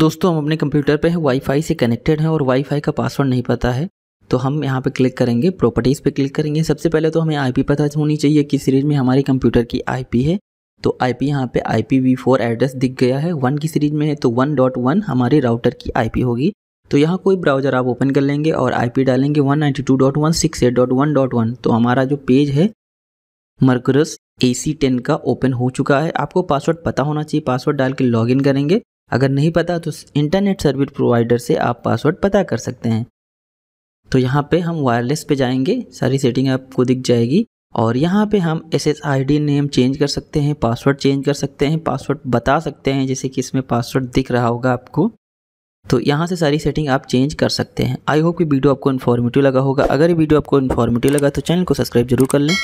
दोस्तों हम अपने कंप्यूटर पे वाईफाई से कनेक्टेड हैं और वाईफाई का पासवर्ड नहीं पता है तो हम यहाँ पे क्लिक करेंगे प्रॉपर्टीज़ पे क्लिक करेंगे सबसे पहले तो हमें आईपी पता होनी चाहिए किस सीरीज में हमारे कंप्यूटर की आईपी है तो आईपी यहाँ पे आई पी एड्रेस दिख गया है वन की सीरीज में है तो वन डॉट वन हमारे राउटर की आई होगी तो यहाँ कोई ब्राउज़र आप ओपन कर लेंगे और आई डालेंगे वन तो हमारा जो पेज है मर्करस ए सी टेन का ओपन हो चुका है आपको पासवर्ड पता होना चाहिए पासवर्ड डाल के लॉग करेंगे अगर नहीं पता तो इंटरनेट सर्विस प्रोवाइडर से आप पासवर्ड पता कर सकते हैं तो यहाँ पे हम वायरलेस पे जाएंगे सारी सेटिंग आपको दिख जाएगी और यहाँ पे हम S S I D name change कर सकते हैं पासवर्ड चेंज कर सकते हैं पासवर्ड बता सकते हैं जैसे कि इसमें पासवर्ड दिख रहा होगा आपको तो यहाँ से सारी सेटिंग आप चेंज कर सकते हैं आई होप कि वीडियो आपको इन्फॉर्मेटिव लगा होगा अगर ये वीडियो आपको इन्फॉर्मेटिव लगा तो चैनल को सब्सक्राइब जरूर कर लें